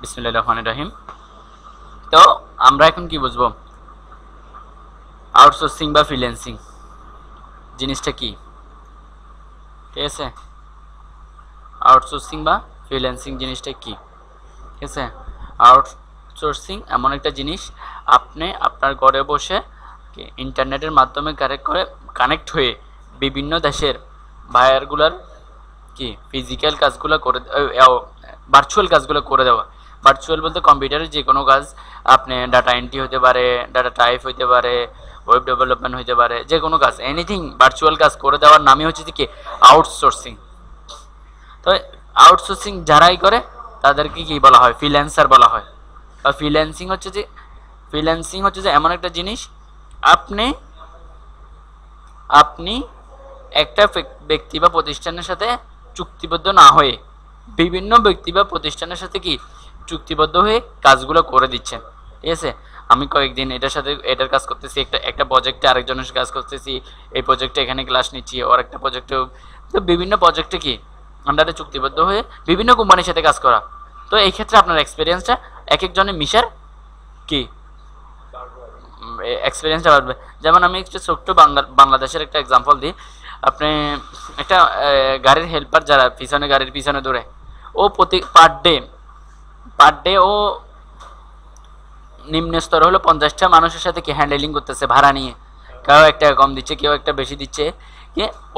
বিসমুল্লাহ রহমান তো আমরা এখন কি বুঝবো আউটসোর্সিং বা ফ্রিল্যান্সিং জিনিসটা কি ঠিক আছে আউটসোর্সিং বা ফ্রিল্যান্সিং জিনিসটা কি ঠিক আছে আউটসোর্সিং এমন একটা জিনিস আপনি আপনার ঘরে বসে ইন্টারনেটের মাধ্যমে কানেক্ট করে কানেক্ট হয়ে বিভিন্ন দেশের বায়ারগুলার কি ফিজিক্যাল কাজগুলো করে ভার্চুয়াল কাজগুলো করে দেওয়া ভার্চুয়াল বলতে কম্পিউটারের যে কোনো কাজ আপনি ডাটা এন্ট্রি হতে পারে ডাটা টাইপ হইতে পারে ওয়েব ডেভেলপমেন্ট হইতে পারে যে কোনো কাজ এনিথিং ভার্চুয়াল কাজ করে দেওয়ার নামই হচ্ছে কি আউটসোর্সিং তো আউটসোর্সিং যারাই করে তাদেরকে কি বলা হয় ফ্রিল্যান্সার বলা হয় আর ফ্রিল্যান্সিং হচ্ছে যে ফ্রিল্যান্সিং হচ্ছে যে এমন একটা জিনিস আপনি আপনি একটা ব্যক্তি বা প্রতিষ্ঠানের সাথে চুক্তিবদ্ধ না হয়ে বিভিন্ন ব্যক্তি বা প্রতিষ্ঠানের সাথে কি চুক্তিবদ্ধ হয়ে কাজগুলো করে দিচ্ছেন ঠিক আছে আমি কয়েকদিন এটার সাথে এটার কাজ করতেছি একটা একটা প্রজেক্টে আরেকজনের কাজ করতেছি এই প্রজেক্টে এখানে ক্লাস নিচ্ছি ওর একটা প্রজেক্টে তো বিভিন্ন প্রজেক্টে কি আন্ডারে চুক্তিবদ্ধ হয়ে বিভিন্ন কোম্পানির সাথে কাজ করা তো এই ক্ষেত্রে আপনার এক্সপিরিয়েন্সটা এক একজনের মিশার কি এক্সপিরিয়েন্সটা বাড়বে যেমন আমি একটা ছোট্ট বাংলাদেশের একটা এক্সাম্পল দিই আপনি একটা গাড়ির হেল্পার যারা পিছনে গাড়ির পিছনে দৌড়ে ও প্রতি পার ডে পার ডে ও নিম্ন স্তর হলো পঞ্চাশটা মানুষের সাথে কি হ্যান্ডেলিং করতেছে ভাড়া নিয়ে কেউ একটা কম দিচ্ছে কেউ একটা বেশি দিচ্ছে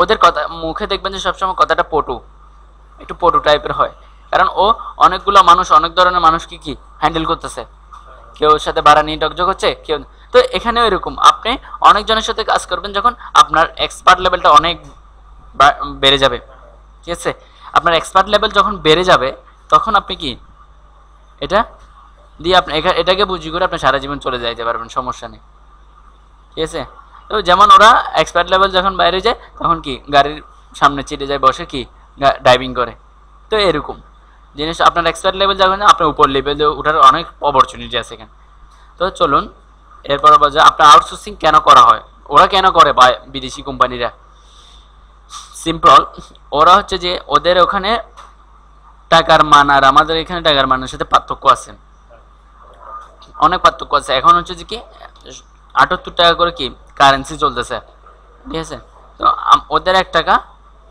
ওদের কথা মুখে দেখবেন যে সবসময় কথাটা পটু একটু পটু টাইপের হয় কারণ ও অনেকগুলো মানুষ অনেক ধরনের মানুষ কি হ্যান্ডেল করতেছে কেউ সাথে ভাড়া নিয়ে ডকজক হচ্ছে কেউ তো এখানেও এরকম আপনি অনেকজনের সাথে কাজ করবেন যখন আপনার এক্সপার্ট লেভেলটা অনেক বেড়ে যাবে ঠিক আছে আপনার এক্সপার্ট লেভেল যখন বেড়ে যাবে তখন আপনি কি এটা দিয়ে আপনি এটাকে বুঝি করে আপনি সারা জীবন চলে যাইতে পারবেন সমস্যা নেই ঠিক আছে তো যেমন ওরা এক্সপার্ট লেভেল যখন বাইরে যায় তখন কি গাড়ির সামনে চিটে যায় বসে কি ড্রাইভিং করে তো এরকম জিনিস আপনার এক্সপার্ট লেভেল যখন আপনার উপর লেভেলে ওঠার অনেক অপরচুনিটি আছে এখানে তো চলুন এরপর বলছে আপনার আউটসোর্সিং কেন করা হয় ওরা কেন করে বা বিদেশি কোম্পানিরা সিম্পল ওরা হচ্ছে যে ওদের ওখানে টাকার মান আর আমাদের এখানে টাকার মানের সাথে পার্থক্য আছে অনেক পার্থক্য আছে এখন হচ্ছে যে কি আটাত্তর টাকা করে কি কারেন্সি চলতেছে ঠিক আছে তো ওদের এক টাকা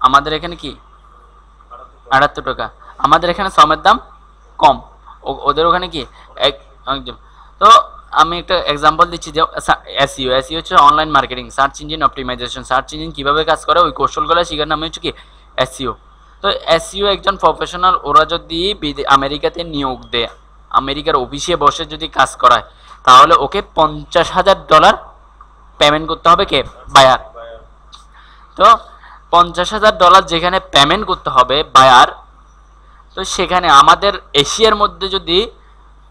আমাদের এখানে কি আটাত্তর টাকা আমাদের এখানে সমের দাম কম ওদের ওখানে কি এক তো আমি একটা এক্সাম্পল দিচ্ছি যে এসইও এসইও e e হচ্ছে online marketing search engine optimization search engine কীভাবে কাজ করে ওই কৌশলগুলো শিখার নামে হচ্ছে কি এসইও তো এসইও একজন প্রফেশনাল ওরা যদি আমেরিকাতে নিয়োগ দেয় আমেরিকার অফিসে বসে যদি কাজ করায় তাহলে ওকে পঞ্চাশ হাজার ডলার পেমেন্ট করতে হবে কে বায়ার তো পঞ্চাশ হাজার ডলার যেখানে পেমেন্ট করতে হবে বায়ার তো সেখানে আমাদের এশিয়ার মধ্যে যদি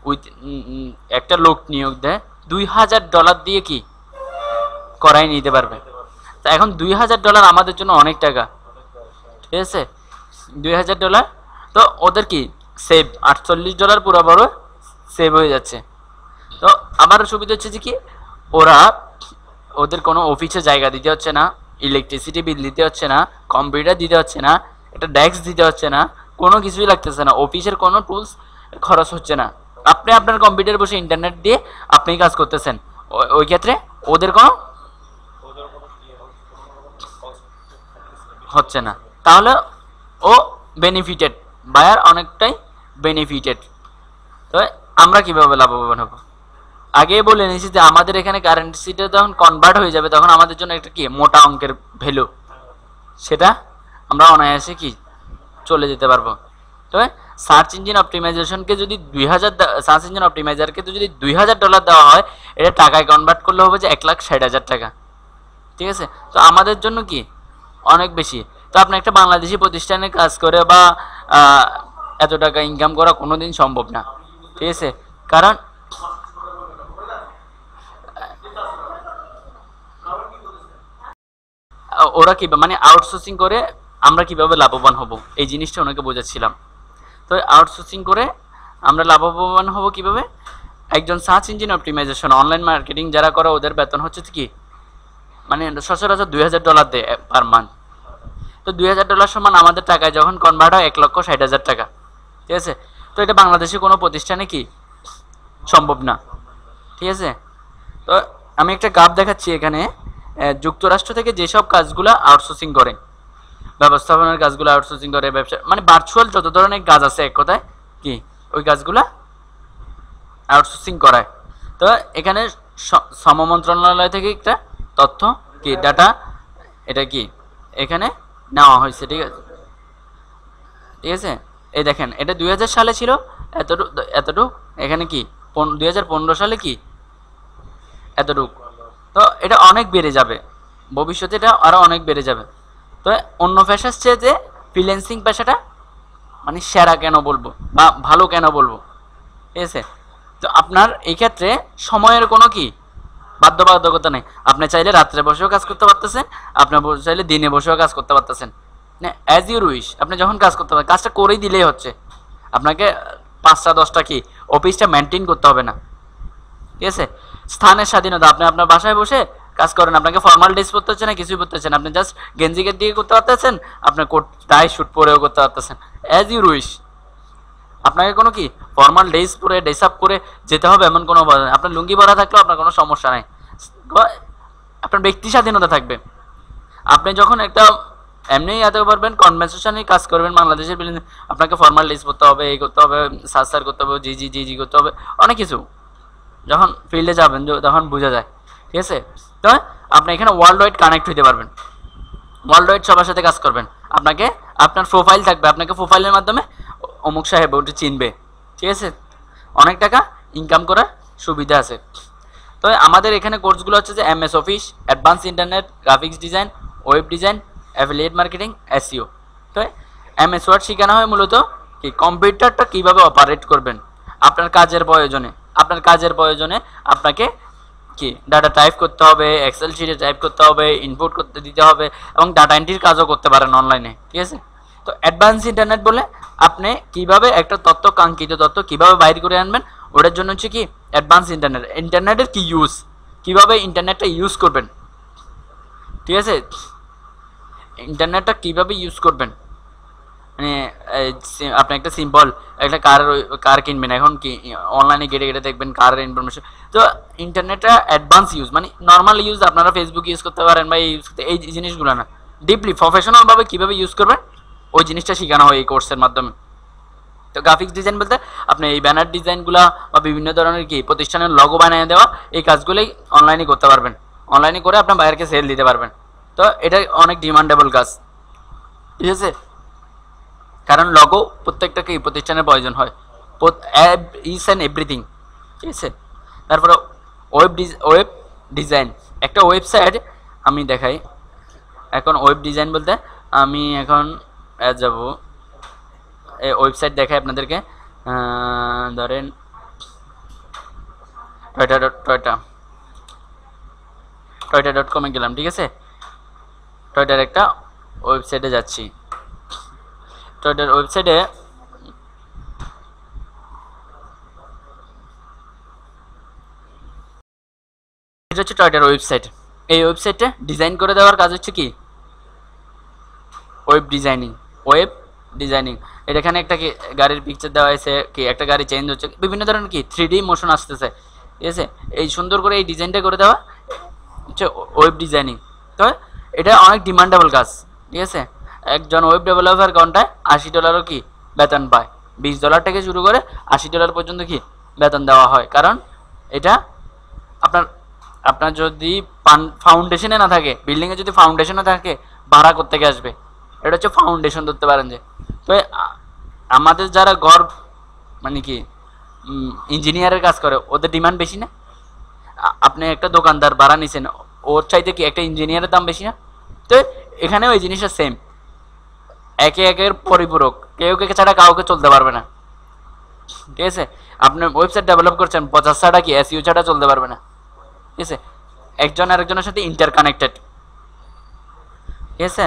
উইথ একটা লোক নিয়োগ দেয় দুই হাজার ডলার দিয়ে কি করাই নিতে পারবে তা এখন দুই হাজার ডলার আমাদের জন্য অনেক টাকা ঠিক আছে দুই হাজার ডলার তো ওদের কি সেভ আটচল্লিশ ডলার পুরোপুরো সেভ হয়ে যাচ্ছে তো আমার সুবিধা হচ্ছে যে কি ওরা ওদের কোনো অফিসে জায়গা দিতে হচ্ছে না ইলেকট্রিসিটি বিল দিতে হচ্ছে না কম্পিউটার দিতে হচ্ছে না একটা ডেস্ক দিতে হচ্ছে না কোনো কিছুই লাগতেছে না অফিসের কোনো টুলস খরচ হচ্ছে না আপনি আপনার কম্পিউটার বসে ইন্টারনেট দিয়ে আপনি কাজ করতেছেন ওই ক্ষেত্রে ওদের কোনো হচ্ছে না তাহলে ও বেনিফিটেড বায়ার অনেকটাই বেনিফিটেড তবে আমরা কিভাবে লাভবান হব আগে বলে নিয়েছি যে আমাদের এখানে কারেন্সিটা যখন কনভার্ট হয়ে যাবে তখন আমাদের জন্য একটা কি মোটা অঙ্কের ভ্যালু সেটা আমরা অনায়াসে কি চলে যেতে পারবো তবে সার্চ ইঞ্জিন অপটিমাইজেশনকে যদি দুই হাজার সার্চ ইঞ্জিন অপটিমাইজারকে যদি দুই হাজার ডলার দেওয়া হয় এটা টাকায় কনভার্ট করলে হবে যে এক লাখ ষাট হাজার টাকা ঠিক আছে তো আমাদের জন্য কি অনেক বেশি তো আপনি একটা বাংলাদেশি প্রতিষ্ঠানে কাজ করে বা এত টাকা ইনকাম করা কোনো দিন সম্ভব না ঠিক আছে কারণ ওরা কীভাবে মানে আউটসোর্সিং করে আমরা কিভাবে লাভবান হব এই জিনিসটা ওনাকে বোঝাচ্ছিলাম তো আউটসোর্সিং করে আমরা লাভবান হব কিভাবে একজন search engine optimization online marketing যারা করে ওদের বেতন হচ্ছে কি মানে সচরাচর দুই হাজার ডলার দেয় পার মান্থ তো দুই হাজার ডলার সমান আমাদের টাকায় যখন কনভার্ট হয় এক লক্ষ ষাট হাজার টাকা ঠিক আছে তো এটা বাংলাদেশে কোনো প্রতিষ্ঠানে কি সম্ভব না ঠিক আছে তো আমি একটা গাপ দেখাচ্ছি এখানে যুক্তরাষ্ট্র থেকে যেসব কাজগুলো আউটসোর্সিং করে ব্যবস্থাপনার কাজগুলো আউটসোর্সিং করে ব্যবসা মানে ভার্চুয়াল যত ধরনের কাজ আছে এক কথায় কি ওই কাজগুলো আউটসোর্সিং করায় তো এখানে শ্রম মন্ত্রণালয় থেকে একটা তথ্য কি ডাটা এটা কি এখানে নেওয়া হয়েছে ঠিক আছে ঠিক আছে এই দেখেন এটা দুই সালে ছিল এতটুকু এতটুক এখানে কি দুই সালে কি এতটুক তো এটা অনেক বেড়ে যাবে ভবিষ্যতে এটা আরও অনেক বেড়ে যাবে তো অন্য পেশার চেয়ে যে ফ্রিলেন্সিং পেশাটা মানে সেরা কেন বলবো বা ভালো কেন বলবো ঠিক আছে তো আপনার এই ক্ষেত্রে সময়ের কোনো কি বাধ্যবাধকতা নেই আপনি চাইলে রাত্রে বসেও কাজ করতে পারতেছেন আপনি চাইলে দিনে বসেও কাজ করতে পারতেছেন অ্যাজ ইউর উইশ আপনি যখন কাজ করতে পারেন কাজটা করেই দিলেই হচ্ছে আপনাকে পাঁচটা দশটা কি অফিসটা মেনটেন করতে হবে না ঠিক আছে স্থানের স্বাধীনতা আপনি আপনার বাসায় বসে কাজ করেন আপনাকে ফর্মাল ড্রেস পরতে হচ্ছে না কিছুই পরতে হচ্ছে না আপনি জাস্ট গেঞ্জিকে দিয়ে করতে পারতেছেন আপনার কোট টাই শ্যুট পরেও করতে পারতেছেন অ্যাজ ইউর উইশ আপনাকে কোনো কি ফর্মাল ড্রেস পরে ড্রেস আপ করে যেতে হবে এমন কোনো আপনার লুঙ্গি ভরা থাকলেও আপনার কোনো সমস্যা নাই আপনার ব্যক্তি স্বাধীনতা থাকবে আপনি যখন একটা এমনিই আতে পারবেন কনভেনসেশনে কাজ করবেন বাংলাদেশের বিলিন আপনাকে ফর্মাল ড্রেস পরতে হবে এই করতে হবে সার করতে হবে জি জি জি জি করতে হবে অনেক কিছু যখন ফিল্ডে যাবেন তখন বোঝা যায় ঠিক আছে তো আপনি এখানে ওয়ার্ল্ড ওয়াইড কানেক্ট হইতে পারবেন ওয়ার্ল্ড ওয়াইড সবার সাথে কাজ করবেন আপনাকে আপনার প্রোফাইল থাকবে আপনাকে প্রোফাইলের মাধ্যমে অমুক সাহেব ওটি চিনবে ঠিক আছে অনেক টাকা ইনকাম করার সুবিধা আছে তবে আমাদের এখানে কোর্সগুলো হচ্ছে যে M S office advance internet graphics design web design affiliate marketing SEO তো এম এস ওয়ার্ড শেখানো হয় মূলত কি কম্পিউটারটা কীভাবে অপারেট করবেন আপনার কাজের প্রয়োজনে আপনার কাজের প্রয়োজনে আপনাকে কি ডাটা টাইপ করতে হবে এক্সেল শিটে টাইপ করতে হবে ইনপুট করতে দিতে হবে এবং ডাটা এন্ট্রির কাজও করতে পারেন অনলাইনে ঠিক আছে তো অ্যাডভান্স ইন্টারনেট বলে আপনি কিভাবে একটা তত্ত্ব কাঙ্ক্ষিত তত্ত্ব কিভাবে বাইর করে আনবেন ওটার জন্য হচ্ছে কি অ্যাডভান্স ইন্টারনেট ইন্টারনেটের কি ইউজ কিভাবে ইন্টারনেটটা ইউজ করবেন ঠিক আছে ইন্টারনেটটা কিভাবে ইউজ করবেন মানে আপনি একটা সিম্পল একটা কার কার কিনবেন এখন কি অনলাইনে গেটে গেটে দেখবেন কারের ইনফরমেশন তো ইন্টারনেটটা অ্যাডভান্স ইউজ মানে নর্মাল ইউজ আপনারা ফেসবুক ইউজ করতে পারেন বা ইউজ করতে এই জিনিসগুলো না ডিপলি প্রফেশনালভাবে কীভাবে ইউজ করবেন ওই জিনিসটা শেখানো হয় এই কোর্সের মাধ্যমে তো গ্রাফিক্স ডিজাইন বলতে আপনি এই ব্যানার ডিজাইনগুলো বা বিভিন্ন ধরনের কি প্রতিষ্ঠানের লগো বানিয়ে দেওয়া এই কাজগুলোই অনলাইনে করতে পারবেন অনলাইনে করে আপনার বাইরেকে সেল দিতে পারবেন তো এটা অনেক ডিমান্ডেবল কাজ ঠিক আছে কারণ লগো প্রত্যেকটা এই প্রতিষ্ঠানের প্রয়োজন হয় ইস অ্যান্ড এভরিথিং ঠিক আছে তারপরে ওয়েব ওয়েব ডিজাইন একটা ওয়েবসাইট আমি দেখাই এখন ওয়েব ডিজাইন বলতে আমি এখন যাব এই ওয়েবসাইট দেখায় আপনাদেরকে ধরেন Toyota dot Toyota Toyota dot কমে গেলাম ঠিক আছে টয়টার একটা ওয়েবসাইটে যাচ্ছি টয়টার ওয়েবসাইটে এটা হচ্ছে টয়টার ওয়েবসাইট এই ওয়েবসাইটে ডিজাইন করে দেওয়ার কাজ হচ্ছে কি ওয়েব ডিজাইনিং ওয়েব ডিজাইনিং এটা এখানে একটা কি গাড়ির পিকচার দেওয়া হয়েছে কি একটা গাড়ি চেঞ্জ হচ্ছে বিভিন্ন ধরনের কি থ্রি মোশন আসতেছে ঠিক আছে এই সুন্দর করে এই ডিজাইনটা করে দেওয়া হচ্ছে ওয়েব ডিজাইনিং তো এটা অনেক ডিমান্ডেবল কাজ ঠিক আছে একজন ওয়েব ডেভেলপার ঘন্টায় আশি ডলারও কি বেতন পায় বিশ ডলার থেকে শুরু করে আশি ডলার পর্যন্ত কি বেতন দেওয়া হয় কারণ এটা আপনার আপনার যদি ফাউন্ডেশনে না থাকে বিল্ডিংয়ে যদি ফাউন্ডেশনে থাকে ভাড়া করতে আসবে এটা হচ্ছে ফাউন্ডেশন ধরতে পারেন যে তো আমাদের যারা গর্ব মানে কি ইঞ্জিনিয়ারের কাজ করে ওদের ডিমান্ড বেশি না আপনি একটা দোকানদার ভাড়া নিছেন ওর চাইতে কি একটা ইঞ্জিনিয়ারের দাম বেশি না তো এখানে ওই জিনিসটা সেম একে একের পরিপূরক কেউ কে ছাড়া কাউকে চলতে পারবে না ঠিক আছে আপনি ওয়েবসাইট ডেভেলপ করছেন পঁচাশ ছাড়া কি এসইউ ছাড়া চলতে পারবে না ঠিক আছে একজন আরেকজনের সাথে ইন্টার কানেক্টেড ঠিক আছে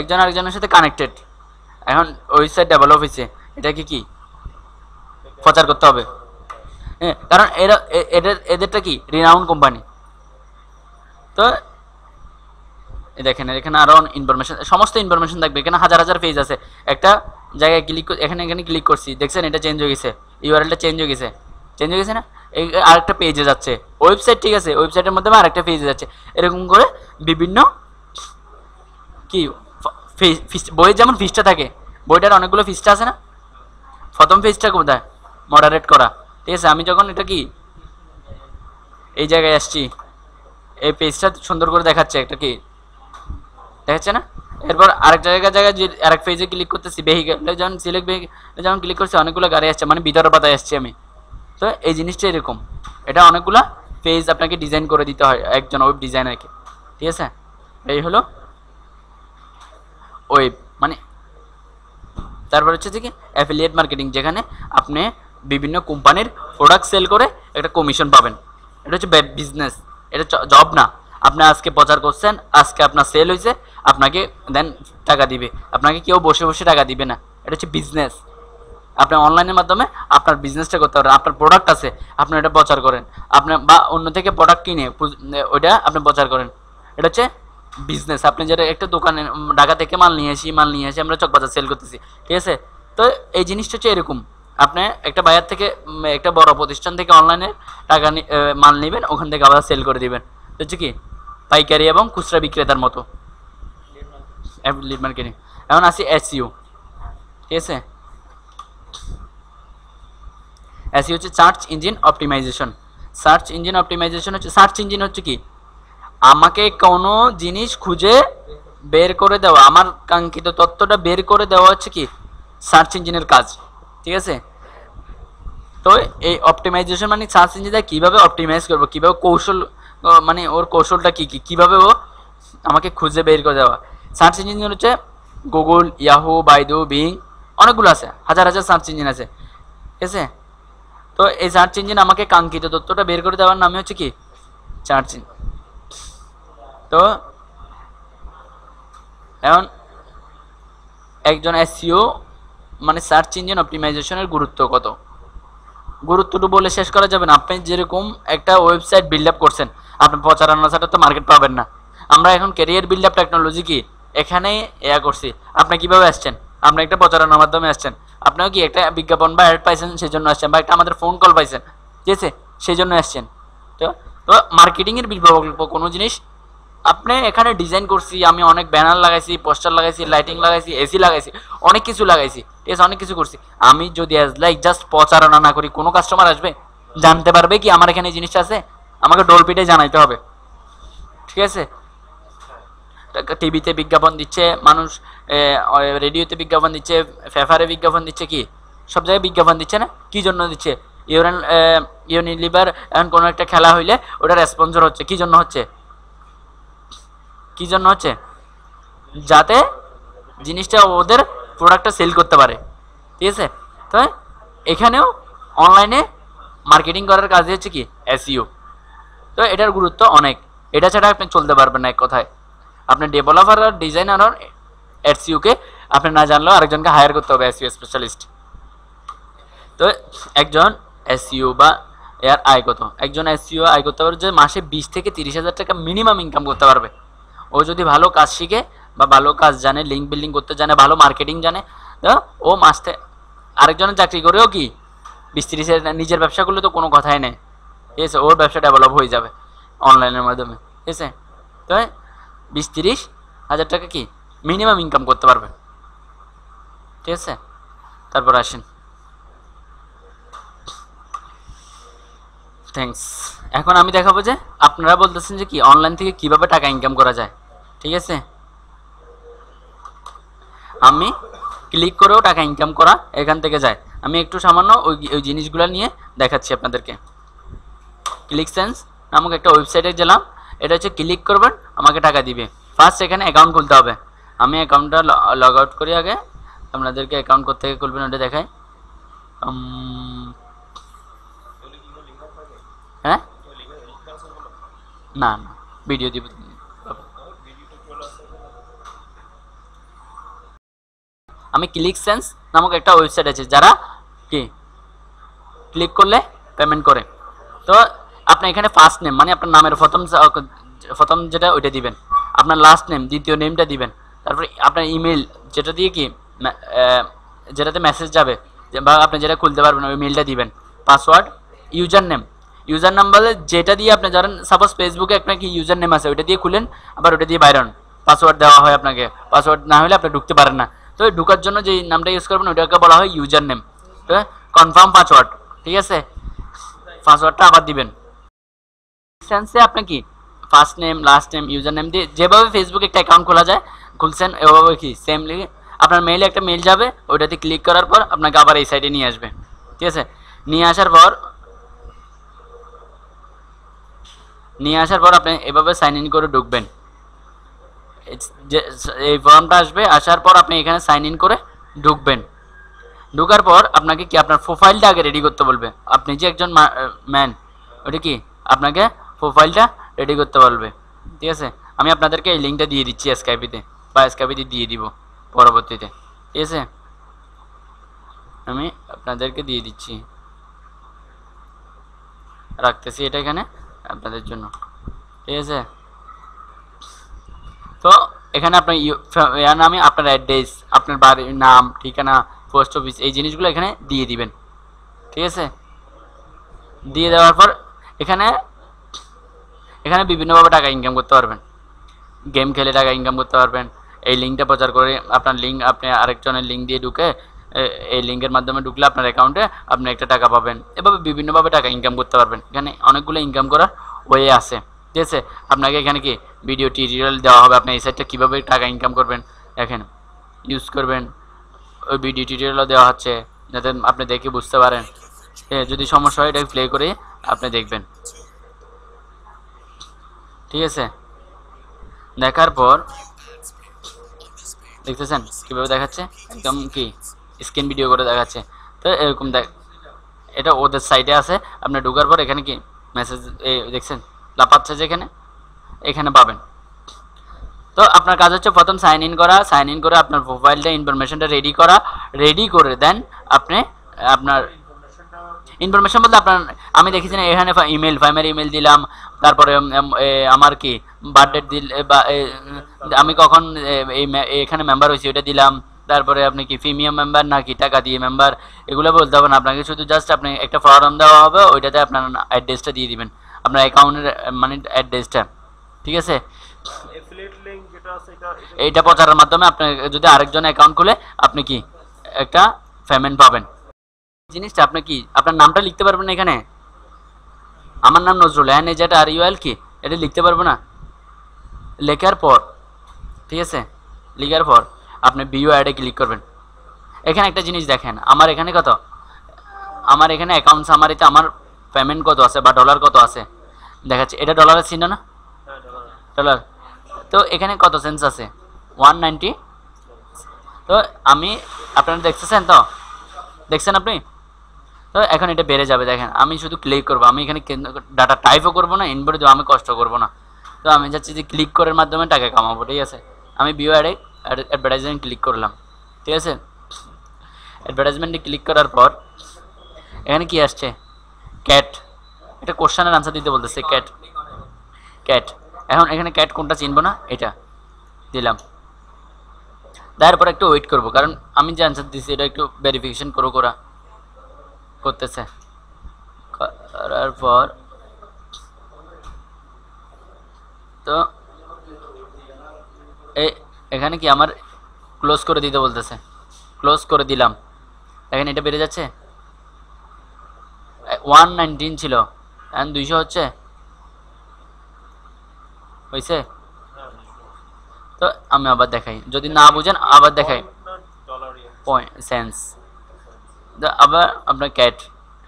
একজন আরেকজনের সাথে কানেক্টেড এখন ওয়েবসাইট ডেভেলপ হয়েছে এটাকে কি প্রচার করতে হবে হ্যাঁ কারণ এরা এদের এদেরটা কি রিনাউন কোম্পানি তো দেখেন এখানে আরও ইনফরমেশন সমস্ত ইনফরমেশন থাকবে এখানে হাজার হাজার পেজ আছে একটা জায়গায় ক্লিক এখানে এখানে ক্লিক করছি দেখছেন এটা চেঞ্জ হয়ে গেছে ইউআরএলটা চেঞ্জ হয়ে গেছে চেঞ্জ হয়ে গেছে না এই আরেকটা পেজে যাচ্ছে ওয়েবসাইট ঠিক আছে ওয়েবসাইটের মধ্যে আরেকটা পেজে যাচ্ছে এরকম করে বিভিন্ন কি বইয়ের যেমন ফিসটা থাকে বইটার অনেকগুলো ফিসটা আছে না প্রথম ফিসটা কোথায় মডারেট করা ঠিক আছে আমি যখন এটা কি এই জায়গায় আসছি এই পেজটা সুন্দর করে দেখাচ্ছে একটা কি দেখাচ্ছে না এরপর আরেক জায়গায় জায়গায় যে আরেক পেজে ক্লিক করতেছি ভেহিকেল যেমন সিলেক্ট ভেহিকেল যেমন ক্লিক করছি অনেকগুলো গাড়ি আসছে মানে ভিতরে পাতায় আসছি আমি তো এই জিনিসটা এরকম এটা অনেকগুলো পেজ আপনাকে ডিজাইন করে দিতে হয় একজন ওয়েব ডিজাইনারকে ঠিক আছে এই হলো ওয়েব মানে তারপর হচ্ছে কি অ্যাফিলিয়েট মার্কেটিং যেখানে আপনি বিভিন্ন কোম্পানির প্রোডাক্ট সেল করে একটা কমিশন পাবেন এটা হচ্ছে বিজনেস এটা জব না আপনি আজকে প্রচার করছেন আজকে আপনার সেল হয়েছে আপনাকে দেন টাকা দিবে আপনাকে কেউ বসে বসে টাকা দিবে না এটা হচ্ছে বিজনেস আপনি অনলাইনের মাধ্যমে আপনার বিজনেসটা করতে পারেন আপনার প্রোডাক্ট আছে আপনি এটা প্রচার করেন আপনি বা অন্য থেকে প্রোডাক্ট কিনে ওইটা আপনি প্রচার করেন এটা হচ্ছে বিজনেস আপনি যেটা একটা দোকানে ঢাকা থেকে মাল নিয়ে আসি মাল নিয়ে আসি আমরা চকবাজার সেল করতেছি ঠিক আছে তো এই জিনিসটা হচ্ছে এরকম আপনি একটা বাজার থেকে একটা বড় প্রতিষ্ঠান থেকে অনলাইনে টাকা মাল নেবেন ওখান থেকে আবার সেল করে দিবেন হচ্ছে কি পাইকারি এবং খুচরা বিক্রেতার মতো মার্কেটিং এখন আসি এসইউ e ঠিক আছে এসইউ e হচ্ছে search engine optimization search engine optimization হচ্ছে সার্চ ইঞ্জিন হচ্ছে কি আমাকে কোনো জিনিস খুঁজে বের করে দেওয়া আমার কাঙ্ক্ষিত তথ্যটা বের করে দেওয়া হচ্ছে কি সার্চ ইঞ্জিনের কাজ ঠিক আছে তো এই অপটিমাইজেশন মানে সার্চ ইঞ্জিনটা কীভাবে অপটিমাইজ করবো কীভাবে কৌশল মানে ওর কৌশলটা কী কী কীভাবে ও আমাকে খুঁজে বের করে দেওয়া সার্চ ইঞ্জিন হচ্ছে গুগল ইয়াহু বাইদু বিং অনেকগুলো আছে হাজার হাজার সার্চ ইঞ্জিন আছে ঠিক আছে তো এই সার্চ ইঞ্জিন আমাকে কাঙ্ক্ষিত তথ্যটা বের করে দেওয়ার নামে হচ্ছে কি সার্চ ইঞ্জিন তো এখন একজন এসিও e মানে সার্চ ইঞ্জিন অপটিমাইজেশনের গুরুত্ব কত গুরুত্বটু বলে শেষ করা যাবে না আপনি যেরকম একটা ওয়েবসাইট বিল্ড আপ করছেন আপনি প্রচারণা ছাড়া তো মার্কেট পাবেন না আমরা এখন ক্যারিয়ার বিল্ড আপ টেকনোলজি কি এখানে ইয়া করছি আপনি কিভাবে আসছেন আপনি একটা প্রচারণার মাধ্যমে আসছেন আপনিও কি একটা বিজ্ঞাপন বা অ্যাড পাইছেন সেই জন্য আসছেন বা একটা আমাদের ফোন কল পাইছেন ঠিক আছে সেই জন্য আসছেন তো তো মার্কেটিংয়ের বিল্প কোনো জিনিস আপনি এখানে ডিজাইন করছি আমি অনেক ব্যানার লাগাইছি পোস্টার লাগাইছি লাইটিং লাগাইছি এসি লাগাইছি অনেক কিছু লাগাইছি ঠিক আছে অনেক কিছু করছি আমি যদি অ্যাজ লাইক জাস্ট প্রচারণা না করি কোনো কাস্টমার আসবে জানতে পারবে কি আমার এখানে জিনিসটা আছে আমাকে ডোলপিটে জানাইতে হবে ঠিক আছে টিভিতে বিজ্ঞাপন দিচ্ছে মানুষ রেডিওতে বিজ্ঞাপন দিচ্ছে ফেফারে বিজ্ঞাপন দিচ্ছে কি সব জায়গায় বিজ্ঞাপন দিচ্ছে না কি জন্য দিচ্ছে ইউরেন ইউনিলিভার এখন কোনো একটা খেলা হইলে ওটা স্পন্সর হচ্ছে কি জন্য হচ্ছে কি জন্য হচ্ছে যাতে জিনিসটা ওদের প্রোডাক্টটা সেল করতে পারে ঠিক আছে তো এখানেও অনলাইনে মার্কেটিং করার কাজ হচ্ছে কি এসইও e তো এটার গুরুত্ব অনেক এটা ছাড়া আপনি চলতে পারবেন না এক কথায় আপনি ডেভেলপার আর ডিজাইনার আর এসইউকে আপনি না জানলেও আরেকজনকে হায়ার করতে হবে এসইউ স্পেশালিস্ট e তো একজন এসইও e বা এর আয় কত একজন এসইও আয় করতে পারবে যে মাসে বিশ থেকে তিরিশ হাজার টাকা মিনিমাম ইনকাম করতে পারবে ও যদি ভালো কাজ শিখে বা ভালো কাজ জানে লিঙ্ক বিল্ডিং করতে জানে ভালো মার্কেটিং জানে ও মাসতে আরেকজনের চাকরি করেও কি বিস্তারিত নিজের ব্যবসা করলে তো কোনো কথাই নেই ঠিক আছে ওর ব্যবসা ডেভেলপ হয়ে যাবে অনলাইনের মাধ্যমে ঠিক আছে তো বিশ তিরিশ হাজার টাকা কি মিনিমাম ইনকাম করতে পারবে ঠিক আছে তারপর আসেন থ্যাংকস এখন আমি দেখাবো যে আপনারা বলতেছেন যে কি অনলাইন থেকে কিভাবে টাকা ইনকাম করা যায় ঠিক আছে আমি ক্লিক করেও টাকা ইনকাম করা এখান থেকে যায় আমি একটু সামান্য ওই ওই জিনিসগুলো নিয়ে দেখাচ্ছি আপনাদেরকে ক্লিক সেন্স নামক একটা ওয়েবসাইটে গেলাম এটা হচ্ছে ক্লিক করবেন আমাকে টাকা দিবে ফার্স্ট এখানে অ্যাকাউন্ট খুলতে হবে আমি অ্যাকাউন্টটা লগ আউট করি আগে আপনাদেরকে অ্যাকাউন্ট থেকে খুলবেন ওটা দেখাই হ্যাঁ না না ভিডিও দিব আমি ক্লিক সেন্স নামক একটা ওয়েবসাইট আছে যারা কি ক্লিক করলে পেমেন্ট করে তো আপনি এখানে ফার্স্ট নেম মানে আপনার নামের প্রথম প্রথম যেটা ওইটা দিবেন আপনার লাস্ট নেম দ্বিতীয় নেমটা দিবেন তারপরে আপনার ইমেল যেটা দিয়ে কি যেটাতে মেসেজ যাবে বা আপনি যেটা খুলতে পারবেন ওই মেলটা দিবেন পাসওয়ার্ড ইউজার নেম ইউজার নাম বলে যেটা দিয়ে আপনি জানেন সাপোজ ফেসবুকে আপনার কি ইউজার নেম আছে ওইটা দিয়ে খুলেন আবার ওটা দিয়ে বাইরন পাসওয়ার্ড দেওয়া হয় আপনাকে পাসওয়ার্ড না হলে আপনি ঢুকতে পারেন না তো ঢুকার জন্য যেই নামটা ইউজ করবেন ওইটাকে বলা হয় ইউজার নেম তো কনফার্ম পাসওয়ার্ড ঠিক আছে পাসওয়ার্ডটা আবার দিবেন সেন্সে আপনি কি first name last name user name দিয়ে যেভাবে ফেসবুকে একটা অ্যাকাউন্ট খোলা যায় খুলছেন এভাবে কি সেম লিখে আপনার মেইলে একটা মেইল যাবে ওইটাতে ক্লিক করার পর আপনাকে আবার এই সাইডে নিয়ে আসবে ঠিক আছে নিয়ে আসার পর নিয়ে আসার পর আপনি এভাবে সাইন ইন করে ঢুকবেন এই ফর্মটা আসবে আসার পর আপনি এখানে সাইন ইন করে ঢুকবেন ঢুকার পর আপনাকে কি আপনার প্রোফাইলটা আগে রেডি করতে বলবে আপনি যে একজন ম্যান ওটা কি আপনাকে প্রোফাইলটা রেডি করতে বলবে ঠিক আছে আমি আপনাদেরকে এই লিঙ্কটা দিয়ে দিচ্ছি স্কাইপিতে বা স্কাইপিতে দিয়ে দিব পরবর্তীতে ঠিক আছে আমি আপনাদেরকে দিয়ে দিচ্ছি রাখতেছি এটা এখানে আপনাদের জন্য ঠিক আছে তো এখানে আপনার ইয়ার নামে আপনার অ্যাড্রেস আপনার বাড়ির নাম ঠিকানা পোস্ট অফিস এই জিনিসগুলো এখানে দিয়ে দিবেন ঠিক আছে দিয়ে দেওয়ার পর এখানে এখানে বিভিন্নভাবে টাকা ইনকাম করতে পারবেন গেম খেলে টাকা ইনকাম করতে পারবেন এই লিঙ্কটা প্রচার করে আপনার লিঙ্ক আপনি আরেকজনের লিঙ্ক দিয়ে ঢুকে এই লিঙ্কের মাধ্যমে ঢুকলে আপনার অ্যাকাউন্টে আপনি একটা টাকা পাবেন এভাবে বিভিন্নভাবে টাকা ইনকাম করতে পারবেন এখানে অনেকগুলো ইনকাম করার ওয়ে আছে ঠিক আছে আপনাকে এখানে কি ভিডিও টিউটোরিয়াল দেওয়া হবে আপনি এই সাইটটা কীভাবে টাকা ইনকাম করবেন দেখেন ইউজ করবেন ওই ভিডিও টিউটোরিয়ালও দেওয়া হচ্ছে যাতে আপনি দেখে বুঝতে পারেন যদি সমস্যা হয় এটা প্লে করে আপনি দেখবেন ঠিক আছে দেখার পর দেখতেছেন কীভাবে দেখাচ্ছে একদম কি স্ক্রিন ভিডিও করে দেখাচ্ছে তো এরকম দেখ এটা ওদের সাইডে আছে আপনি ঢুকার পর এখানে কি মেসেজ দেখছেন লাপাচ্ছে যেখানে এখানে পাবেন তো আপনার কাজ হচ্ছে প্রথম সাইন ইন করা সাইন ইন করে আপনার প্রোফাইলটা ইনফরমেশনটা রেডি করা রেডি করে দেন আপনি আপনার ইনফরমেশন বলতে আপনার আমি দেখেছি না এখানে ইমেল ফাইমের ইমেল দিলাম তারপরে আমার কি বার্থডে দিল বা আমি কখন এখানে মেম্বার হয়েছি ওইটা দিলাম তারপরে আপনি কি প্রিমিয়াম মেম্বার নাকি টাকা দিয়ে মেম্বার এগুলো বলতে হবে না আপনাকে শুধু জাস্ট আপনি একটা ফর্ম দেওয়া হবে ওইটাতে আপনার অ্যাড্রেসটা দিয়ে দিবেন আপনার অ্যাকাউন্টের মানে অ্যাড্রেসটা ঠিক আছে এইটা প্রচারের মাধ্যমে আপনি যদি আরেকজন অ্যাকাউন্ট খুলে আপনি কি একটা পেমেন্ট পাবেন জিনিসটা আপনি কি আপনার নামটা লিখতে পারবেন এখানে আমার নাম নজরুল এন এ যেটা আর ইউএল কি এটা লিখতে পারবো না লেখার পর ঠিক আছে লেখার পর আপনি বিও অ্যাডে ক্লিক করবেন এখানে একটা জিনিস দেখেন আমার এখানে কত আমার এখানে অ্যাকাউন্ট সামারিতে আমার পেমেন্ট কত আছে বা ডলার কত আছে দেখাচ্ছে এটা ডলারের চিহ্ন না ডলার তো এখানে কত সেন্স আছে ওয়ান নাইনটি তো আমি আপনারা দেখতেছেন তো দেখছেন আপনি তো এখন এটা বেড়ে যাবে দেখেন আমি শুধু ক্লিক করব আমি এখানে ডাটা টাইপও করব না ইনভোট দেবো আমি কষ্ট করব না তো আমি যাচ্ছি যে ক্লিক করার মাধ্যমে টাকা কামাবো ঠিক আছে আমি বিও অ্যাডে অ্যাডভার্টাইজমেন্ট ক্লিক করলাম ঠিক আছে অ্যাডভার্টাইজমেন্টে ক্লিক করার পর এখানে কি আসছে ক্যাট এটা কোশ্চেনের আনসার দিতে বলতেছে ক্যাট ক্যাট এখন এখানে ক্যাট কোনটা চিনবো না এটা দিলাম তারপর একটু ওয়েট করব কারণ আমি যে অ্যান্সার দিছি এটা একটু ভেরিফিকেশন করো করা করতেছে করার পর তো এখানে কি আমার ক্লোজ করে দিতে বলতেছে ক্লোজ করে দিলাম এখানে এটা বেড়ে যাচ্ছে ওয়ান নাইনটিন ছিল এখন দুইশো হচ্ছে হয়েছে তো আমি আবার দেখাই যদি না বুঝেন আবার দেখাই পয়েন্ট সেন্স আবার আপনার ক্যাট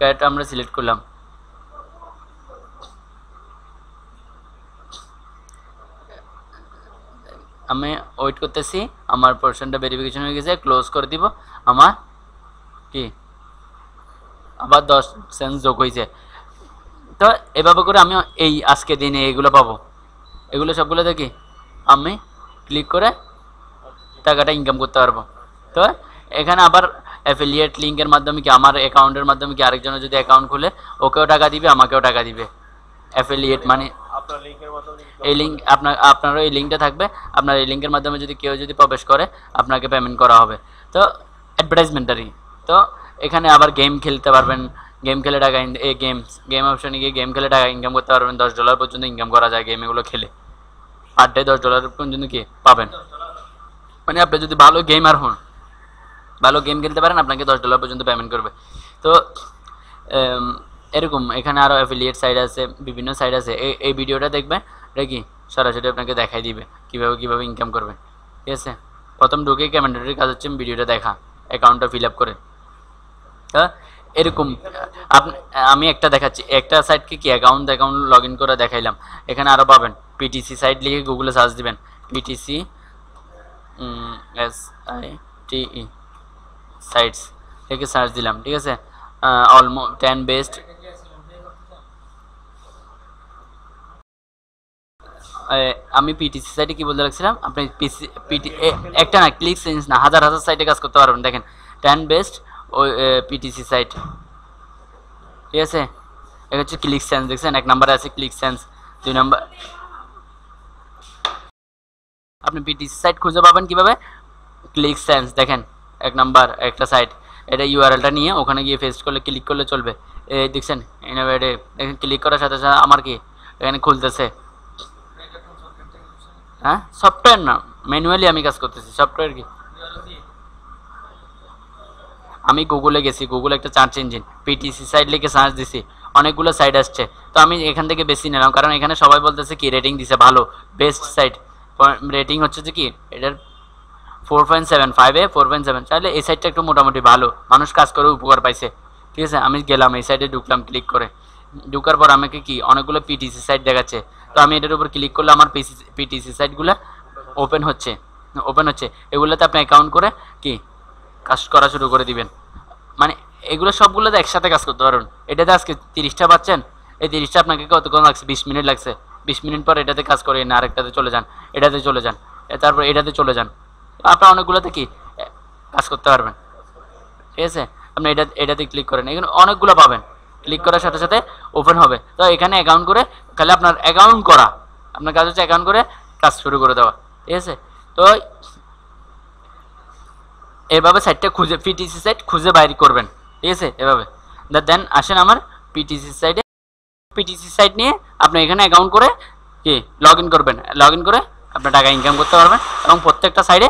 ক্যাট আমরা সিলেক্ট করলাম আমি ওয়েট করতেছি আমার পোর্শনটা ভেরিফিকেশন হয়ে গেছে ক্লোজ করে দিব আমার কি আবার দশ সেন্স যোগ হয়েছে তো এভাবে করে আমি এই আজকে দিনে এইগুলো পাবো এগুলো সবগুলো দেখি আমি ক্লিক করে টাকাটা ইনকাম করতে পারবো তো এখানে আবার অ্যাফিলিয়েট লিঙ্কের মাধ্যমে কি আমার অ্যাকাউন্টের মাধ্যমে কি আরেকজনের যদি অ্যাকাউন্ট খুলে ওকেও টাকা দিবে আমাকেও টাকা দিবে অ্যাফিলিয়েট মানে এই লিঙ্ক আপনার আপনারও এই লিঙ্কটা থাকবে আপনার এই লিঙ্কের মাধ্যমে যদি কেউ যদি প্রবেশ করে আপনাকে পেমেন্ট করা হবে তো অ্যাডভার্টাইজমেন্টারি তো এখানে আবার গেম খেলতে পারবেন গেম খেলে টাকা এই গেমস গেম অপশানে গিয়ে গেম খেলে টাকা ইনকাম করতে পারবেন দশ ডলার পর্যন্ত ইনকাম করা যায় গেম এগুলো খেলে আড্ডায় দশ ডলার পর্যন্ত কি পাবেন মানে আপনি যদি ভালো গেমার হন ভালো গেম খেলতে পারেন আপনাকে দশ ডলার পর্যন্ত পেমেন্ট করবে তো এরকম এখানে আরও অ্যাফিলিয়েট সাইট আছে বিভিন্ন সাইট আছে এই এই ভিডিওটা দেখবেন এটা কি সরাসরি আপনাকে দেখাই দিবে কীভাবে কীভাবে ইনকাম করবে ঠিক আছে প্রথম ঢুকে ক্যামেন্ডারির কাজ হচ্ছে ভিডিওটা দেখা অ্যাকাউন্টটা ফিল আপ করে হ্যাঁ এরকম আমি একটা দেখাচ্ছি একটা সাইটকে কি অ্যাকাউন্ট অ্যাকাউন্ট লগ ইন করে দেখাইলাম এখানে আরও পাবেন পিটিসি সাইট লিখে গুগলে সার্চ দিবেন PTC S I T E sites লিখে সার্চ দিলাম ঠিক আছে অলমো টেন বেস্ট আমি পিটিসি সাইটে কি বলতে রাখছিলাম আপনি পিসি পিটি একটা না ক্লিক সেন্স না হাজার হাজার সাইটে কাজ করতে পারবেন দেখেন টেন বেস্ট ওই পিটিসি সাইট ঠিক আছে এক হচ্ছে ক্লিক সেন্স দেখছেন এক নম্বরে আছে ক্লিক সেন্স দুই নম্বর আপনি বিটি সাইট খুঁজে পাবেন কিভাবে ক্লিক সেন্স দেখেন এক নাম্বার একটা সাইট এটা ইউআরএলটা নিয়ে ওখানে গিয়ে ফেস্ট করলে ক্লিক করলে চলবে এই দেখছেন ইনোভেটে দেখেন ক্লিক করার সাথে সাথে আমার কি এখানে খুলতেছে হ্যাঁ সফটওয়্যার না ম্যানুয়ালি আমি কাজ করতেছি সফটওয়্যার কি আমি গুগলে গেছি গুগল একটা চার্চ ইঞ্জিন পিটিসি সাইট লিখে সার্চ দিছি অনেকগুলো সাইট আসছে তো আমি এখান থেকে বেশি নিলাম কারণ এখানে সবাই বলতেছে কি রেটিং দিছে ভালো বেস্ট সাইট রেটিং হচ্ছে যে কি এটার ফোর পয়েন্ট সেভেন ফাইভে ফোর পয়েন্ট সেভেন তাহলে এই সাইডটা একটু মোটামুটি ভালো মানুষ কাজ করে উপকার পাইছে ঠিক আছে আমি গেলাম এই সাইডে ঢুকলাম ক্লিক করে ঢুকার পর আমাকে কি অনেকগুলো পিটিসি সাইট দেখাচ্ছে তো আমি এটার উপর ক্লিক করলে আমার পিটিসি সাইটগুলো ওপেন হচ্ছে ওপেন হচ্ছে এগুলোতে আপনি অ্যাকাউন্ট করে কি কাজ করা শুরু করে দিবেন মানে এগুলো সবগুলোতে একসাথে কাজ করতে পারুন এটাতে আজকে তিরিশটা পাচ্ছেন এই তিরিশটা আপনাকে কতক্ষণ লাগছে বিশ মিনিট লাগছে বিশ মিনিট পর এটাতে কাজ করেন আরেকটাতে চলে যান এটাতে চলে যান তারপর এটাতে চলে যান আপনার অনেকগুলোতে কি কাজ করতে পারবেন ঠিক আছে আপনি এটা এটাতে ক্লিক করেন এখানে অনেকগুলো পাবেন ক্লিক করার সাথে সাথে ওপেন হবে তো এখানে অ্যাকাউন্ট করে তাহলে আপনার অ্যাকাউন্ট করা আপনার কাজ হচ্ছে অ্যাকাউন্ট করে কাজ শুরু করে দেওয়া ঠিক আছে তো এভাবে সাইটটা খুঁজে পিটিসি সাইট খুঁজে বাইর করবেন ঠিক আছে এভাবে দেন আসেন আমার পিটিসি সাইটে পিটিসি সাইট নিয়ে আপনি এখানে অ্যাকাউন্ট করে কি লগ ইন করবেন লগ ইন করে আপনি টাকা ইনকাম করতে পারবেন এবং প্রত্যেকটা সাইডে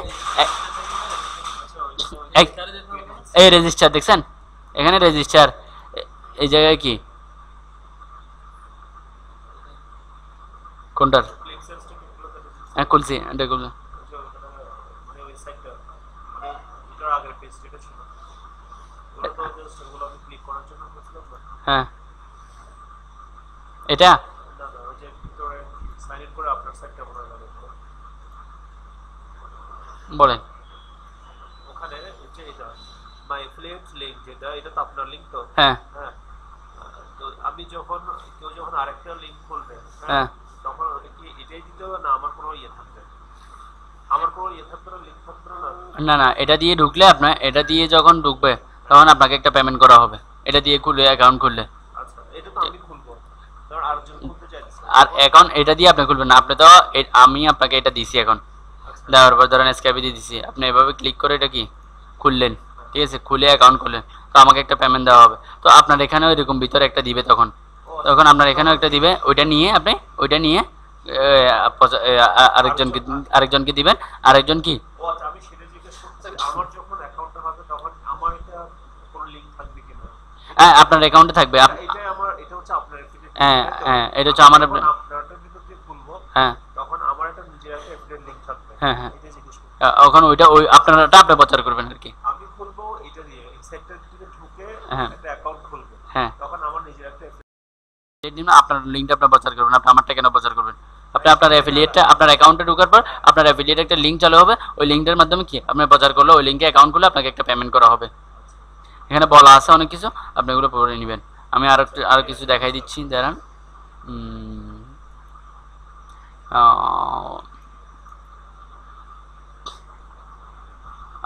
এই রেজিস্টার দেখছেন এখানে রেজিস্টার এই জায়গায় কি কোনটার হ্যাঁ খুলছি এটা খুলছি হ্যাঁ এটা বলেন ওখানে ফ্লেক্স যেটা এটা তো আপনার তো হ্যাঁ হ্যাঁ তো যখন কেউ যখন আরেকটা খুলবে হ্যাঁ তখন কি এটাই না আমার কোনো ইয়ে থাকবে আমার কোনো না না না এটা দিয়ে ঢুকলে আপনার এটা দিয়ে যখন ঢুকবে তখন আপনাকে একটা পেমেন্ট করা হবে এটা দিয়ে খুলে অ্যাকাউন্ট খুললে আর এখন এটা দিয়ে আপনি খুলবেন আপনি তো আমি আপনাকে এটা দিছি এখন দেওয়ার পর ধরেন স্ক্যাপি দিয়ে দিছি আপনি এভাবে ক্লিক করে এটা কি খুললেন ঠিক আছে খুলে অ্যাকাউন্ট খুললেন তো আমাকে একটা পেমেন্ট দেওয়া হবে তো আপনার এখানেও এরকম ভিতরে একটা দিবে তখন তখন আপনার এখানেও একটা দিবে ওইটা নিয়ে আপনি ওইটা নিয়ে আরেকজনকে আরেকজনকে দিবেন আরেকজন কি হ্যাঁ আপনার অ্যাকাউন্টে থাকবে হ্যাঁ হ্যাঁ এটা হচ্ছে আমার হ্যাঁ।, হ্যাঁ হ্যাঁ হ্যাঁ ওখানে ওইটা ওই আপনারাটা আপনি প্রচার করবেন আর কি হ্যাঁ, হ্যাঁ। আপনার প্রচার করবেন আপনি আমারটা কেন প্রচার করবেন আপনি আপনার আপনার অ্যাকাউন্টে ঢোকার পর আপনার একটা চালু হবে ওই মাধ্যমে কি প্রচার করলে ওই লিঙ্কে অ্যাকাউন্ট আপনাকে একটা পেমেন্ট করা হবে আচ্ছা। এখানে বলা আছে অনেক কিছু আপনি এগুলো পড়ে নিবেন আমি আরও আরও কিছু দেখাই দিচ্ছি দাঁড়ান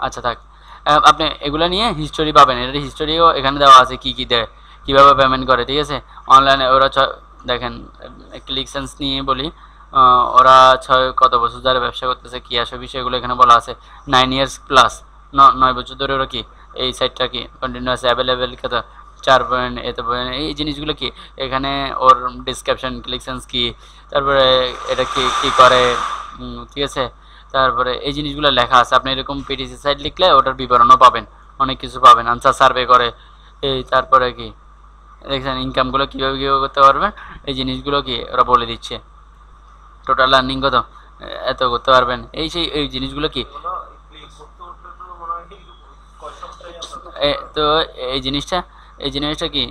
আচ্ছা থাক আপনি এগুলো নিয়ে হিস্টোরি পাবেন এটার হিস্টোরিও এখানে দেওয়া আছে কি কী দেয় কীভাবে পেমেন্ট করে ঠিক আছে অনলাইনে ওরা দেখেন ক্লিক নিয়ে বলি ওরা ছয় কত বছর ধরে ব্যবসা করতেছে কী আসে সেগুলো এখানে বলা আছে নাইন ইয়ার্স প্লাস নয় বছর ধরে ওরা কি এই সাইটটা কি কন্টিনিউয়াস অ্যাভেলেবেল কথা চার পয়েন্ট এতে পয়েন্ট এই জিনিসগুলো কি এখানে ওর ডিসক্রিপশান ক্লিকসেন্স কি তারপরে এটা কি কী করে ঠিক আছে তারপরে এই জিনিসগুলো লেখা আছে আপনি এরকম পিটিসি সাইট লিখলে ওটার বিবরণও পাবেন অনেক কিছু পাবেন আনসার সার্ভে করে এই তারপরে কি দেখছেন ইনকামগুলো কীভাবে কীভাবে করতে পারবেন এই জিনিসগুলো কি ওরা বলে দিচ্ছে টোটাল লার্নিং কত এত করতে পারবেন এই সেই এই জিনিসগুলো কি তো এই জিনিসটা এই জিনিসটা কি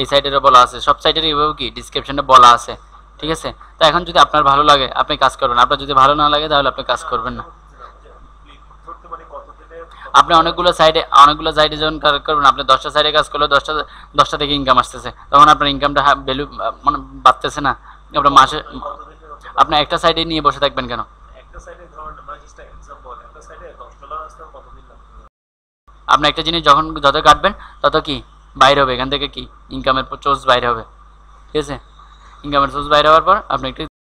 এই সাইটেরও বলা আছে সব সাইটের এইভাবে কি ডিসক্রিপশানে বলা আছে ঠিক আছে তো এখন যদি আপনার ভালো লাগে আপনি কাজ করবেন আপনার যদি ভালো না লাগে তাহলে আপনি কাজ করবেন না আপনি অনেকগুলো সাইডে অনেকগুলো সাইডে যখন কাজ করবেন আপনি দশটা সাইডে কাজ করলে দশটা দশটা থেকে ইনকাম আসতেছে তখন আপনার ইনকামটা ভ্যালু মানে বাড়তেছে না আপনার মাসে আপনি একটা সাইডে নিয়ে বসে থাকবেন কেন আপনি একটা জিনিস যখন যত কাটবেন তত কি বাইরে হবে এখান থেকে কি ইনকামের সোর্স বাইরে হবে ঠিক আছে ইনকামের সোর্স বাইরে হওয়ার পর আপনি একটি